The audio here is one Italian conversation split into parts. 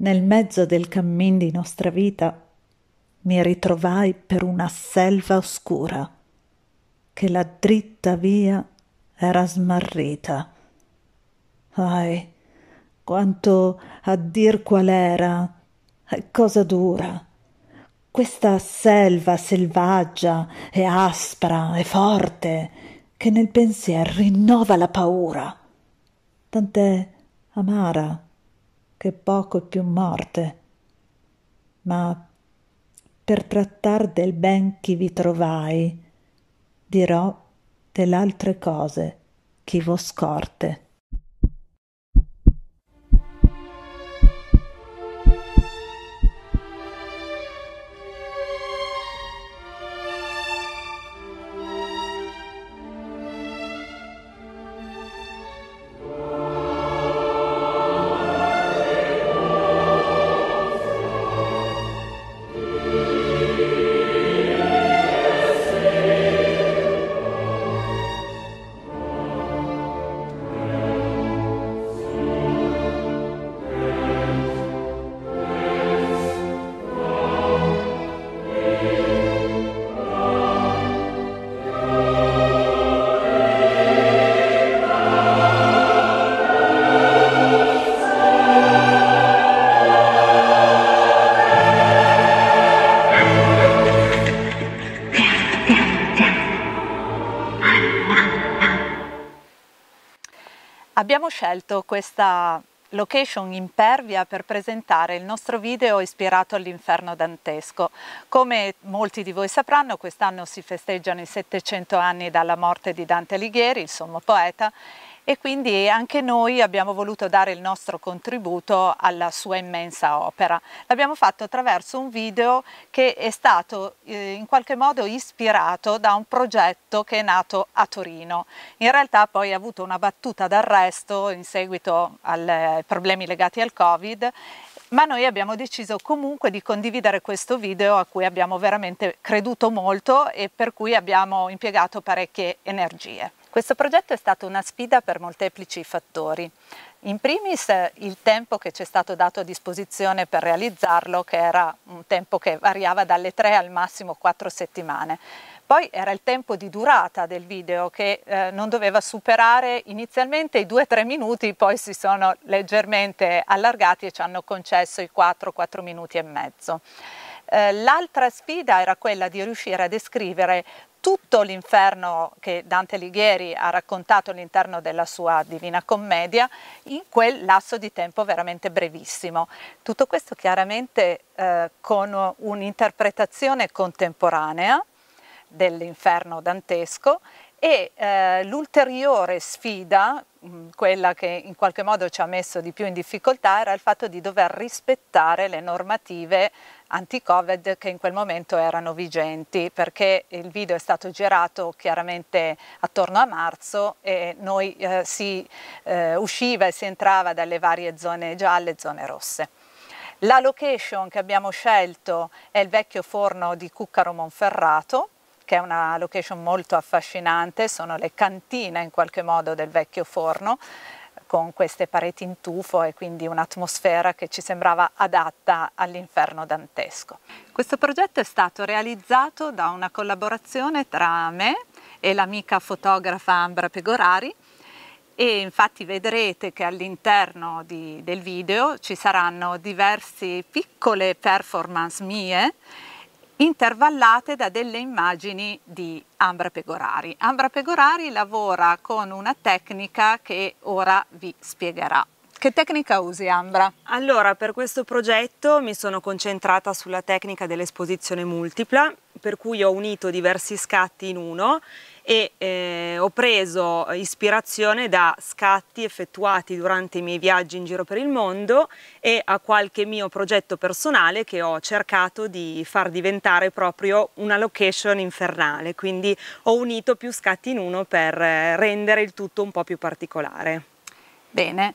nel mezzo del cammin di nostra vita mi ritrovai per una selva oscura, che la dritta via era smarrita. Ahi, quanto a dir qual era, e cosa dura. Questa selva selvaggia e aspra e forte, che nel pensier rinnova la paura, tant'è amara che poco più morte, ma per trattar del ben chi vi trovai, dirò dell'altre cose chi vo scorte. Abbiamo scelto questa location impervia per presentare il nostro video ispirato all'inferno dantesco. Come molti di voi sapranno, quest'anno si festeggiano i 700 anni dalla morte di Dante Alighieri, il sommo poeta, e quindi anche noi abbiamo voluto dare il nostro contributo alla sua immensa opera. L'abbiamo fatto attraverso un video che è stato eh, in qualche modo ispirato da un progetto che è nato a Torino. In realtà poi ha avuto una battuta d'arresto in seguito ai problemi legati al Covid ma noi abbiamo deciso comunque di condividere questo video a cui abbiamo veramente creduto molto e per cui abbiamo impiegato parecchie energie. Questo progetto è stato una sfida per molteplici fattori. In primis eh, il tempo che ci è stato dato a disposizione per realizzarlo, che era un tempo che variava dalle tre al massimo quattro settimane. Poi era il tempo di durata del video che eh, non doveva superare inizialmente i 2-3 minuti, poi si sono leggermente allargati e ci hanno concesso i 4-4 minuti e mezzo. Eh, L'altra sfida era quella di riuscire a descrivere tutto l'inferno che Dante Alighieri ha raccontato all'interno della sua Divina Commedia in quel lasso di tempo veramente brevissimo. Tutto questo chiaramente eh, con un'interpretazione contemporanea dell'inferno dantesco e eh, l'ulteriore sfida, mm, quella che in qualche modo ci ha messo di più in difficoltà, era il fatto di dover rispettare le normative anti-Covid che in quel momento erano vigenti perché il video è stato girato chiaramente attorno a marzo e noi eh, si eh, usciva e si entrava dalle varie zone gialle e zone rosse. La location che abbiamo scelto è il vecchio forno di Cuccaro Monferrato, che è una location molto affascinante, sono le cantine in qualche modo del vecchio forno, con queste pareti in tufo e quindi un'atmosfera che ci sembrava adatta all'inferno dantesco. Questo progetto è stato realizzato da una collaborazione tra me e l'amica fotografa Ambra Pegorari e infatti vedrete che all'interno del video ci saranno diverse piccole performance mie intervallate da delle immagini di Ambra Pegorari. Ambra Pegorari lavora con una tecnica che ora vi spiegherà. Che tecnica usi Ambra? Allora, per questo progetto mi sono concentrata sulla tecnica dell'esposizione multipla, per cui ho unito diversi scatti in uno e eh, ho preso ispirazione da scatti effettuati durante i miei viaggi in giro per il mondo e a qualche mio progetto personale che ho cercato di far diventare proprio una location infernale, quindi ho unito più scatti in uno per eh, rendere il tutto un po' più particolare. Bene,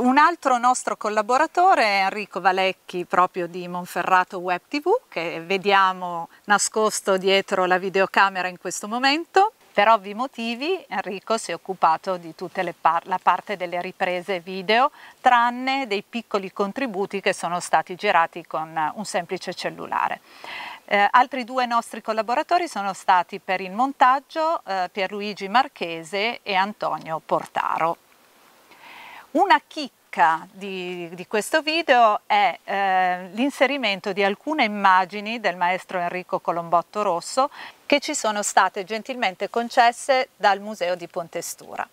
un altro nostro collaboratore è Enrico Valecchi, proprio di Monferrato Web TV, che vediamo nascosto dietro la videocamera in questo momento. Per ovvi motivi Enrico si è occupato di tutta par la parte delle riprese video, tranne dei piccoli contributi che sono stati girati con un semplice cellulare. Eh, altri due nostri collaboratori sono stati per il montaggio eh, Pierluigi Marchese e Antonio Portaro. Una chicca di, di questo video è eh, l'inserimento di alcune immagini del maestro Enrico Colombotto Rosso che ci sono state gentilmente concesse dal Museo di Pontestura.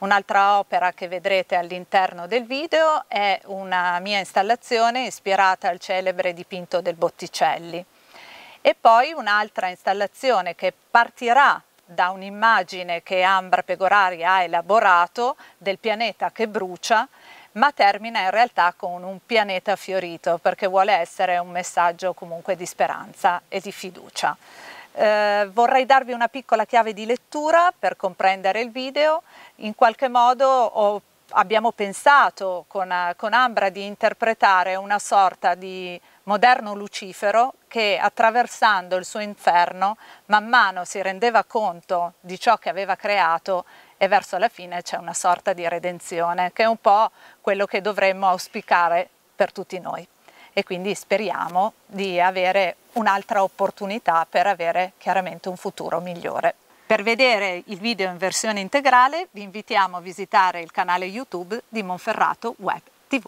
Un'altra opera che vedrete all'interno del video è una mia installazione ispirata al celebre dipinto del Botticelli. E poi un'altra installazione che partirà da un'immagine che Ambra Pegorari ha elaborato del pianeta che brucia, ma termina in realtà con un pianeta fiorito perché vuole essere un messaggio comunque di speranza e di fiducia. Eh, vorrei darvi una piccola chiave di lettura per comprendere il video, in qualche modo ho abbiamo pensato con, eh, con Ambra di interpretare una sorta di moderno Lucifero che attraversando il suo inferno man mano si rendeva conto di ciò che aveva creato e verso la fine c'è una sorta di redenzione che è un po' quello che dovremmo auspicare per tutti noi e quindi speriamo di avere un'altra opportunità per avere chiaramente un futuro migliore. Per vedere il video in versione integrale vi invitiamo a visitare il canale YouTube di Monferrato Web TV.